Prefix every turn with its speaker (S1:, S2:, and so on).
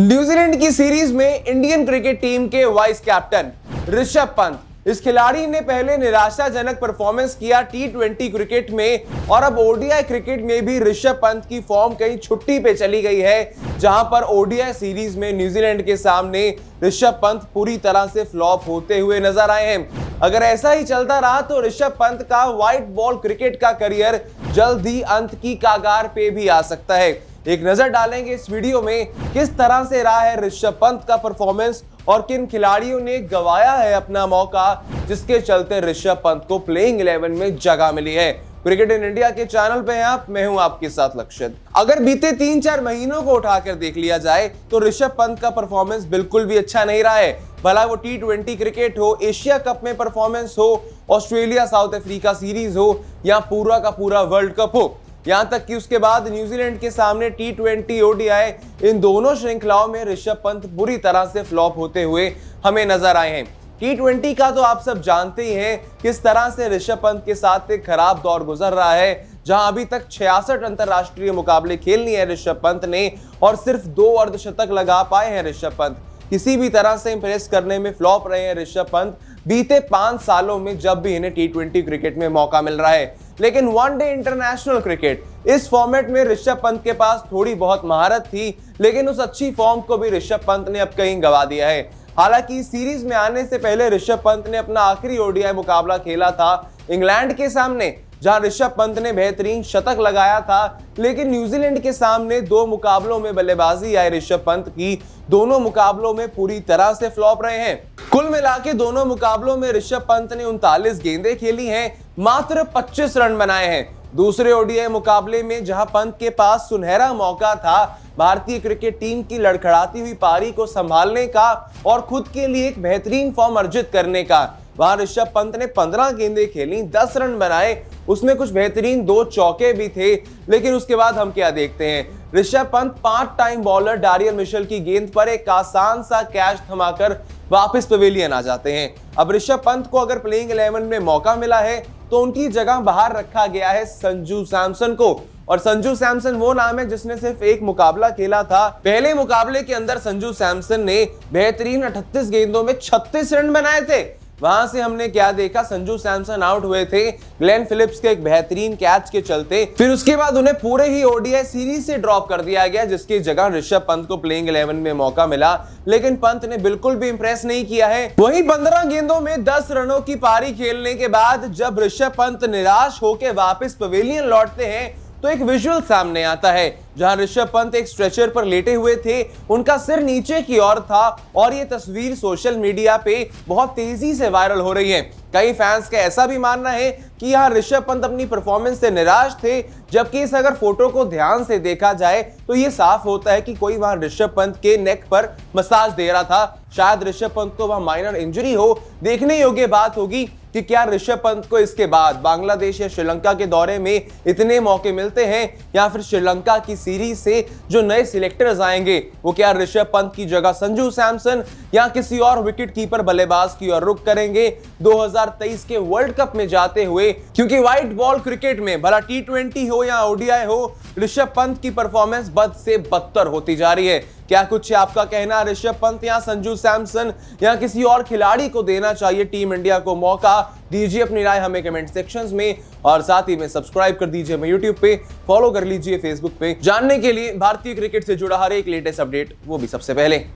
S1: New Zealand की series में Indian cricket team के वाइस कैप्टन ऋषभ पंत इस खिलाड़ी ने पहले निराशाजनक परफॉर्मेंस किया टी ट्वेंटी क्रिकेट में और अब ओडीआई क्रिकेट में भी ऋषभ पंत की फॉर्म कहीं छुट्टी पे चली गई है जहां पर ओडीआई सीरीज में न्यूजीलैंड के सामने ऋषभ पंत पूरी तरह से फ्लॉप होते हुए नजर आए हैं अगर ऐसा ही चलता रहा तो ऋषभ पंत का व्हाइट बॉल क्रिकेट का करियर जल्द ही अंत की कागार पे भी आ सकता है एक नजर डालेंगे इस वीडियो में किस तरह से रहा है ऋषभ पंत का परफॉर्मेंस और किन खिलाड़ियों ने गवाया है अपना मौका जिसके चलते ऋषभ पंत को प्लेइंग इलेवन में जगह मिली है क्रिकेट इन इंडिया के चैनल पे हैं आप मैं हूं आपके साथ लक्षित अगर बीते तीन चार महीनों को उठाकर देख लिया जाए तो ऋषभ पंत का परफॉर्मेंस बिल्कुल भी अच्छा नहीं रहा है भला वो टी ट्वेंटी क्रिकेट हो एशिया कप में परफॉर्मेंस हो ऑस्ट्रेलिया साउथ अफ्रीका सीरीज हो या पूरा का पूरा वर्ल्ड कप हो यहां तक कि उसके बाद न्यूजीलैंड के सामने टी ट्वेंटी ओडीआई इन दोनों श्रृंखलाओं में ऋषभ पंत बुरी तरह से फ्लॉप होते हुए हमें नजर आए हैं टी ट्वेंटी का तो आप सब जानते ही हैं किस तरह से ऋषभ पंत के साथ एक खराब दौर गुजर रहा है जहां अभी तक छियासठ अंतर्राष्ट्रीय मुकाबले खेल लिए हैं ऋषभ पंत ने और सिर्फ दो अर्धशतक लगा पाए हैं ऋषभ पंत किसी भी तरह से इंप्रेस करने में फ्लॉप रहे हैं ऋषभ पंत बीते पांच सालों में जब भी इन्हें टी ट्वेंटी क्रिकेट में मौका मिल रहा है लेकिन वनडे इंटरनेशनल क्रिकेट इस फॉर्मेट में ऋषभ पंत के पास थोड़ी बहुत महारत थी लेकिन उस अच्छी फॉर्म को भी ऋषभ पंत ने अब कहीं गवा दिया है हालांकि सीरीज में आने से पहले ऋषभ पंत ने अपना आखिरी ओडीआई मुकाबला खेला था इंग्लैंड के सामने जहां ऋषभ पंत ने बेहतरीन शतक लगाया था लेकिन न्यूजीलैंड के सामने दो मुकाबलों में बल्लेबाजी आई ऋषभ पंत की दोनों मुकाबलों में पूरी तरह से फ्लॉप रहे हैं कुल मिला के दोनों मुकाबलों में ऋषभ पंत ने उनतालीस गेंदे खेली हैं मात्र 25 रन बनाए हैं दूसरे ओडीआई मुकाबले में जहां पंत के पास सुनहरा मौका था भारतीय क्रिकेट टीम की लड़खड़ाती हुई पारी को संभालने का और खुद के लिए एक बेहतरीन फॉर्म अर्जित करने का वहां ऋषभ पंत ने 15 गेंदे खेली 10 रन बनाए उसमें कुछ बेहतरीन दो चौके भी थे लेकिन उसके बाद हम क्या देखते हैं ऋषभ पंत पांच टाइम बॉलर डारियल मिशेल की गेंद पर एक आसान सा कैच थमाकर वापस पवेलियन आ जाते हैं अब ऋषभ पंत को अगर प्लेइंग इलेवन में मौका मिला है तो उनकी जगह बाहर रखा गया है संजू सैमसन को और संजू सैमसन वो नाम है जिसने सिर्फ एक मुकाबला खेला था पहले मुकाबले के अंदर संजू सैमसन ने बेहतरीन 38 गेंदों में 36 रन बनाए थे वहां से हमने क्या देखा संजू सैमसन आउट हुए थे ग्लेन फिलिप्स के एक बेहतरीन कैच के चलते फिर उसके बाद उन्हें पूरे ही ओडीआई सीरीज से ड्रॉप कर दिया गया जिसकी जगह ऋषभ पंत को प्लेइंग इलेवन में मौका मिला लेकिन पंत ने बिल्कुल भी इंप्रेस नहीं किया है वहीं पंद्रह गेंदों में दस रनों की पारी खेलने के बाद जब ऋषभ पंत निराश होकर वापिस पवेलियन लौटते हैं तो एक विजुअल सामने आता है जहां ऋषभ पंत एक स्ट्रेचर पर लेटे हुए थे उनका सिर नीचे की ओर था और ये तस्वीर सोशल मीडिया पे बहुत तेजी से वायरल हो रही है कई फैंस का ऐसा भी मानना है कि यहाँ ऋषभ पंत अपनी परफॉर्मेंस से निराश थे जबकि इस अगर फोटो को ध्यान से देखा जाए तो ये साफ होता है कि कोई वहां ऋषभ पंत के नेक पर मसाज दे रहा था शायद ऋषभ पंत को वहां माइनर इंजरी हो देखने योग्य बात होगी कि क्या ऋषभ पंत को इसके बाद बांग्लादेश या श्रीलंका के दौरे में इतने मौके मिलते हैं या फिर श्रीलंका की सीरीज से जो नए सिलेक्टर्स आएंगे वो क्या ऋषभ पंत की जगह संजू सैमसन या किसी और विकेट कीपर बल्लेबाज की ओर रुख करेंगे 2023 के वर्ल्ड कप में जाते हुए क्योंकि व्हाइट बॉल क्रिकेट में भला टी हो या ओडीआई हो ऋषभ पंत की परफॉर्मेंस बद से बदतर होती जा रही है क्या कुछ है आपका कहना ऋषभ पंत या संजू सैमसन या किसी और खिलाड़ी को देना चाहिए टीम इंडिया को मौका दीजिए अपनी राय हमें कमेंट सेक्शन में और साथ ही में सब्सक्राइब कर दीजिए हमें यूट्यूब पे फॉलो कर लीजिए फेसबुक पे जानने के लिए भारतीय क्रिकेट से जुड़ा हर एक लेटेस्ट अपडेट वो भी सबसे पहले